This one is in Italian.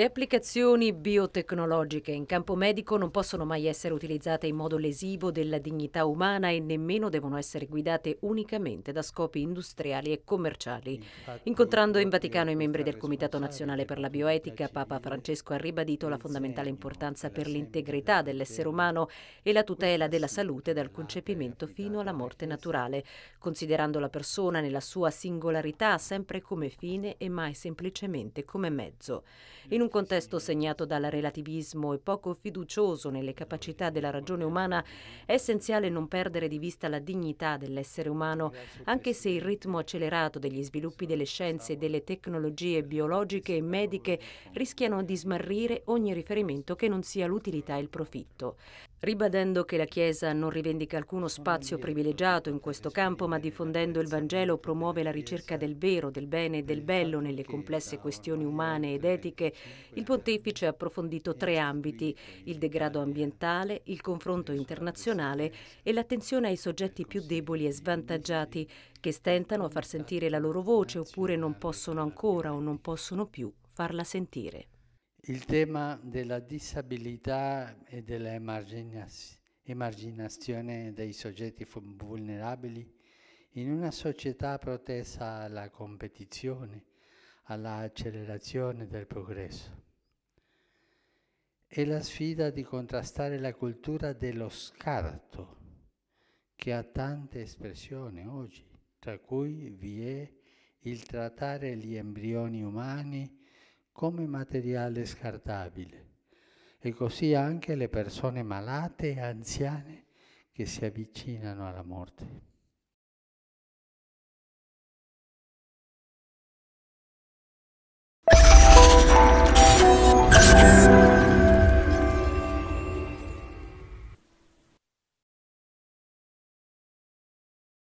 Le applicazioni biotecnologiche in campo medico non possono mai essere utilizzate in modo lesivo della dignità umana e nemmeno devono essere guidate unicamente da scopi industriali e commerciali. Incontrando in Vaticano i membri del Comitato Nazionale per la Bioetica, Papa Francesco ha ribadito la fondamentale importanza per l'integrità dell'essere umano e la tutela della salute dal concepimento fino alla morte naturale, considerando la persona nella sua singolarità sempre come fine e mai semplicemente come mezzo. In un un contesto segnato dal relativismo e poco fiducioso nelle capacità della ragione umana, è essenziale non perdere di vista la dignità dell'essere umano, anche se il ritmo accelerato degli sviluppi delle scienze e delle tecnologie biologiche e mediche rischiano di smarrire ogni riferimento che non sia l'utilità e il profitto. Ribadendo che la Chiesa non rivendica alcuno spazio privilegiato in questo campo, ma diffondendo il Vangelo promuove la ricerca del vero, del bene e del bello nelle complesse questioni umane ed etiche, il pontefice ha approfondito tre ambiti, il degrado ambientale, il confronto internazionale e l'attenzione ai soggetti più deboli e svantaggiati che stentano a far sentire la loro voce oppure non possono ancora o non possono più farla sentire. Il tema della disabilità e dell'emarginazione dei soggetti vulnerabili in una società protesa alla competizione, all'accelerazione del progresso. È la sfida di contrastare la cultura dello scarto, che ha tante espressioni oggi, tra cui vi è il trattare gli embrioni umani come materiale scartabile e così anche le persone malate e anziane che si avvicinano alla morte.